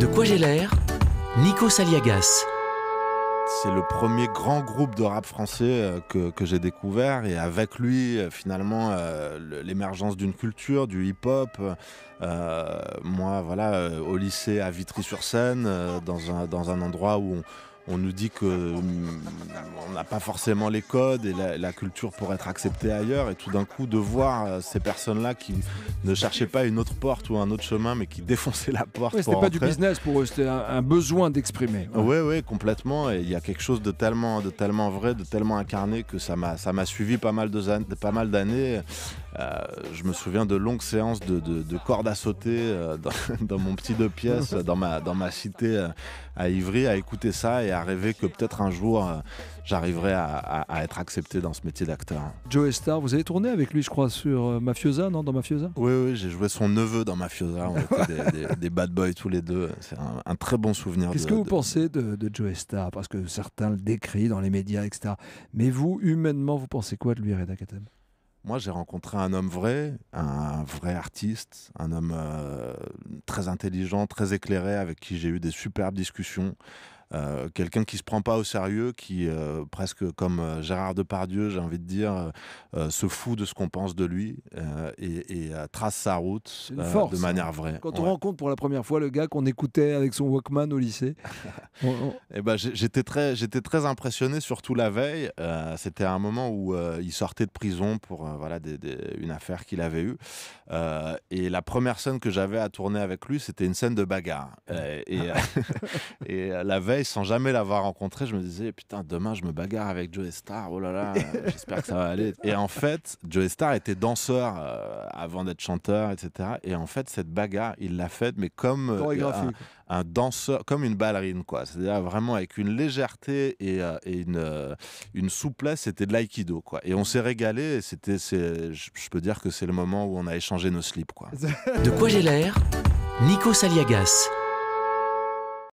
De quoi j'ai l'air Nico Saliagas. C'est le premier grand groupe de rap français euh, que, j'ai découvert et avec lui euh, finalement euh, l'émergence d'une culture, du hip-hop. moi voilà, au lycée à Vitry-sur-Seine, dans un, dans un endroit où on nous dit que euh, on n'a pas forcément les codes et la, culture pour être acceptée ailleurs et tout d'un coup de voir euh, ces personnes là qui ne cherchaient pas une autre porte ou un autre chemin mais qui défonçaient la porte Ce c'était pas du business pour eux c'était un, besoin d'exprimer Oui, complètement et il y a quelque chose de tellement de tellement vrai de tellement incarné que ça m'a ça m'a suivi pas mal de, pas mal d'années euh, je me souviens de longues séances de, cordes à sauter euh, dans, mon petit deux pièces, dans ma, dans ma cité euh, à Ivry, à écouter ça et à rêver que peut-être un jour j'arriverai à, être accepté dans ce métier d'acteur. Joe Star, vous avez tourné avec lui, je crois, sur Mafiosa, non Dans Mafiosa Oui, oui, j'ai joué son neveu dans Mafiosa. On était des, des, bad boys tous les deux. C'est un, très bon souvenir. Qu'est-ce que vous pensez de, de Joe Star Parce que certains le décrivent dans les médias, etc. Mais vous, humainement, vous pensez quoi de lui, Reda Katem moi, j'ai rencontré un homme vrai, un vrai artiste, un homme euh, très intelligent, très éclairé, avec qui j'ai eu des superbes discussions. Euh, quelqu'un qui se prend pas au sérieux, qui euh, presque comme euh, Gérard Depardieu, j'ai envie de dire, se fout de ce qu'on pense de lui et, trace sa route de hein. manière vraie. Quand on rencontre pour la première fois le gars qu'on écoutait avec son Walkman au lycée, et eh ben j'étais très, j'étais très impressionné, surtout la veille. C'était un moment où il sortait de prison pour voilà une affaire qu'il avait eue et la première scène que j'avais à tourner avec lui, c'était une scène de bagarre. et, et la veille sans jamais l'avoir rencontré. Je me disais, putain, demain je me bagarre avec Joe Star. Oh là là, j'espère que ça va aller. Et en fait, Joe Star était danseur euh, avant d'être chanteur, etc. Et en fait, cette bagarre, il l'a faite, mais comme euh, un, danseur, comme une ballerine, quoi. C'est-à-dire vraiment avec une légèreté et, euh, une, une souplesse. C'était de l'aïkido, quoi. Et on s'est régalé. C'était, je peux dire que c'est le moment où on a échangé nos slips, quoi. de quoi j'ai l'air Nico Saliagas.